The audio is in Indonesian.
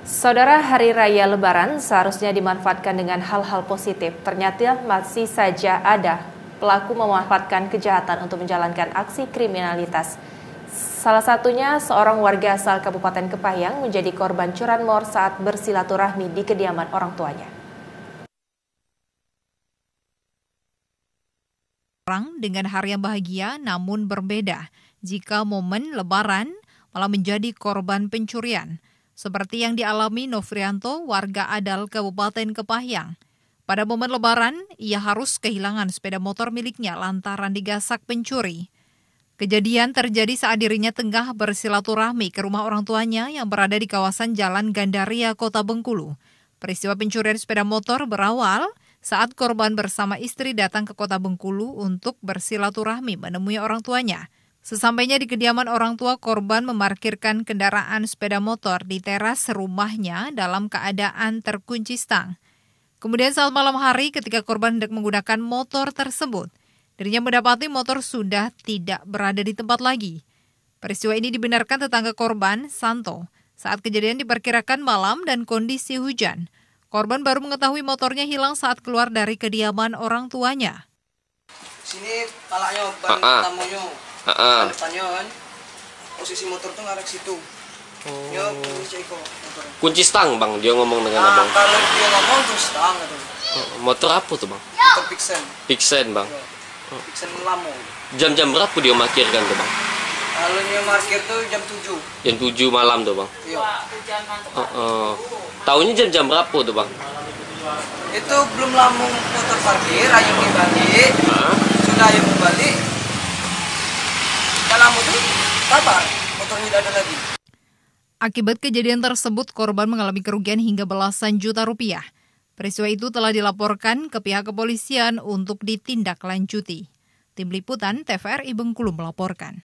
Saudara, hari raya Lebaran seharusnya dimanfaatkan dengan hal-hal positif. Ternyata masih saja ada pelaku memanfaatkan kejahatan untuk menjalankan aksi kriminalitas. Salah satunya seorang warga asal Kabupaten Kepahyang menjadi korban curanmor saat bersilaturahmi di kediaman orang tuanya. Orang dengan hari yang bahagia namun berbeda jika momen lebaran malah menjadi korban pencurian seperti yang dialami Novrianto, warga Adal Kabupaten Kepahyang. Pada momen lebaran, ia harus kehilangan sepeda motor miliknya lantaran digasak pencuri. Kejadian terjadi saat dirinya tengah bersilaturahmi ke rumah orang tuanya yang berada di kawasan Jalan Gandaria, Kota Bengkulu. Peristiwa pencurian sepeda motor berawal saat korban bersama istri datang ke Kota Bengkulu untuk bersilaturahmi menemui orang tuanya. Sesampainya di kediaman orang tua korban memarkirkan kendaraan sepeda motor di teras rumahnya dalam keadaan terkunci stang. Kemudian saat malam hari ketika korban hendak menggunakan motor tersebut, dirinya mendapati motor sudah tidak berada di tempat lagi. Peristiwa ini dibenarkan tetangga korban, Santo. Saat kejadian diperkirakan malam dan kondisi hujan. Korban baru mengetahui motornya hilang saat keluar dari kediaman orang tuanya. Sini palaknya ban ah, ah. tamunya. Heeh. Depannya kan posisi motor tuh ngarek situ. Oh. Yo, kunci motor. Kunci stang bang, dia ngomong dengan nah, abang. kalau dia ngomong tuh stang gitu. Motor apa tuh bang? Motor Pixen. Pixen bang. Ya. Pixen Lamo. Jam-jam berapa dia makirkan tuh bang? Kalau dia markir tuh jam 7 Jam 7 malam tuh bang? Iya. Oh, oh. Tahunya jam-jam berapa tuh bang? Itu belum lama motor parkir, ayo kembali, Sudah ayo kembali kamu tuh motornya tidak ada lagi. Akibat kejadian tersebut, korban mengalami kerugian hingga belasan juta rupiah. Peristiwa itu telah dilaporkan ke pihak kepolisian untuk ditindaklanjuti. Tim Liputan TVRI Bengkulu melaporkan.